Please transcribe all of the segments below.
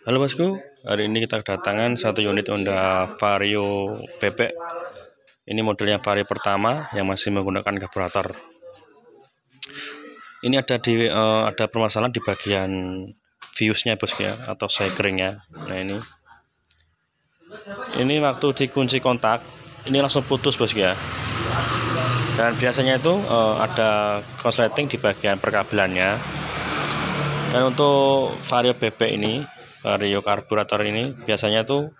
Halo bosku, hari ini kita kedatangan satu unit Honda Vario bebek. Ini modelnya Vario pertama yang masih menggunakan karburator. Ini ada di uh, ada permasalahan di bagian fuse-nya bosku ya atau cyclingnya. Nah ini. Ini waktu dikunci kontak, ini langsung putus bosku ya. Dan biasanya itu uh, ada konsleting di bagian perkabelannya. Dan untuk Vario bebek ini Eh, Rio karburator ini biasanya tuh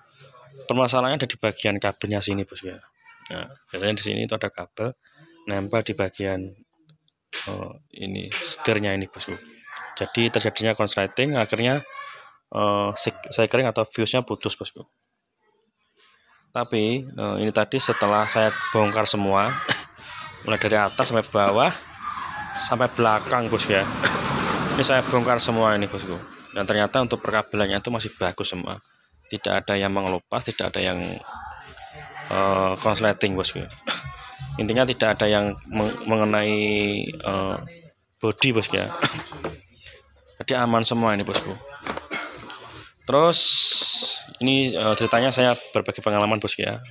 permasalahannya ada di bagian kabelnya sini bos ya nah, biasanya di sini itu ada kabel nempel di bagian oh, ini setirnya ini bosku jadi terjadinya konsleting akhirnya uh, atau fuse-nya putus bosku tapi uh, ini tadi setelah saya bongkar semua mulai dari atas sampai bawah sampai belakang bosku. ya ini saya bongkar semua ini bosku dan ternyata untuk perkabelannya itu masih bagus semua tidak ada yang mengelupas tidak ada yang uh, konsleting bosku intinya tidak ada yang meng mengenai uh, body bosku ya jadi aman semua ini bosku terus ini uh, ceritanya saya berbagi pengalaman bosku ya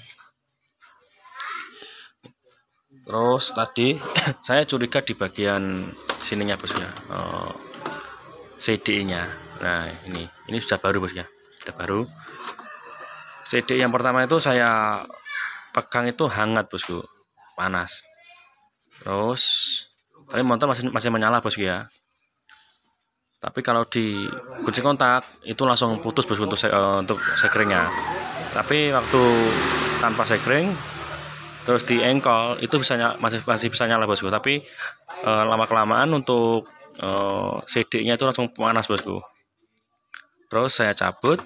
terus tadi saya curiga di bagian sininya bosku ya uh, CD nya nah ini ini sudah baru bos ya sudah baru CD yang pertama itu saya pegang itu hangat bosku panas terus tapi motor masih masih menyala bosku ya tapi kalau di kunci kontak itu langsung putus bosku untuk uh, untuk sekringnya tapi waktu tanpa sekring terus di engkol itu bisa nyala, masih masih bisa nyala bosku tapi uh, eh, lama kelamaan untuk uh, eh, CD-nya itu langsung panas bosku terus saya cabut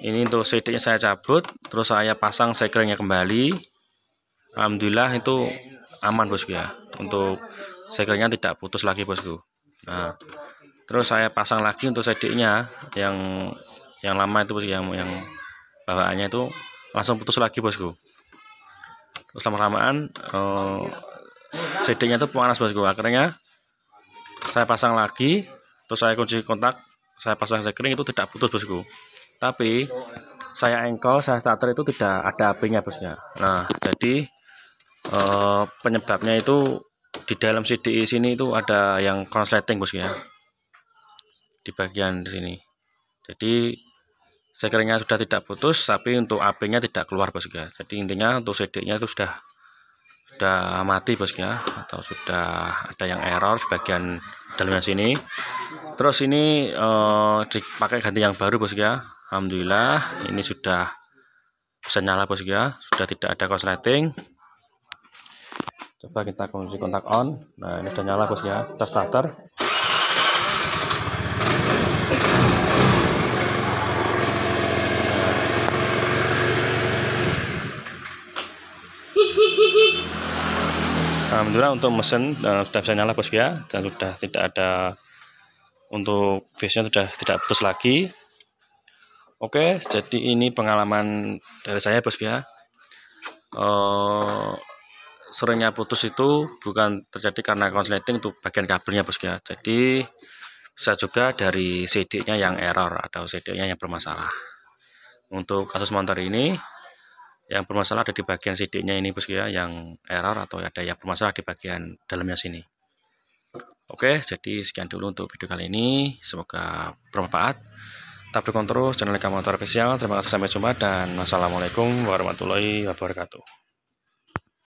ini untuk sidiknya saya cabut terus saya pasang sekringnya kembali Alhamdulillah itu aman bosku ya untuk sekringnya tidak putus lagi bosku nah terus saya pasang lagi untuk sidiknya yang yang lama itu bosku yang yang bawaannya itu langsung putus lagi bosku terus lama-lamaan eh, itu panas bosku akhirnya saya pasang lagi terus saya kunci kontak saya pasang sekring itu tidak putus bosku tapi saya engkol saya starter itu tidak ada apinya bosnya nah jadi eh, penyebabnya itu di dalam cd e sini itu ada yang konsleting bosku ya di bagian sini jadi sekringnya sudah tidak putus tapi untuk apinya tidak keluar bosku ya jadi intinya untuk CD nya itu sudah sudah mati bosnya atau sudah ada yang error di bagian dalamnya sini terus ini uh, dipakai ganti yang baru bosku ya? Alhamdulillah ini sudah bisa nyala bosku ya? sudah tidak ada korsleting coba kita kunci kontak on nah ini sudah nyala bosku ya kita starter Alhamdulillah untuk mesin uh, sudah bisa nyala bosku ya dan sudah tidak ada untuk biasanya sudah tidak putus lagi Oke jadi ini pengalaman dari saya bosku ya uh, seringnya putus itu bukan terjadi karena konsleting itu bagian kabelnya bosku ya jadi bisa juga dari CD-nya yang error atau CD-nya yang bermasalah untuk kasus motor ini yang bermasalah ada di bagian CD-nya ini bosku ya yang error atau ada yang bermasalah di bagian dalamnya sini oke jadi sekian dulu untuk video kali ini semoga bermanfaat tetap dukung terus channel kamu motor official terima kasih sampai jumpa dan wassalamualaikum warahmatullahi wabarakatuh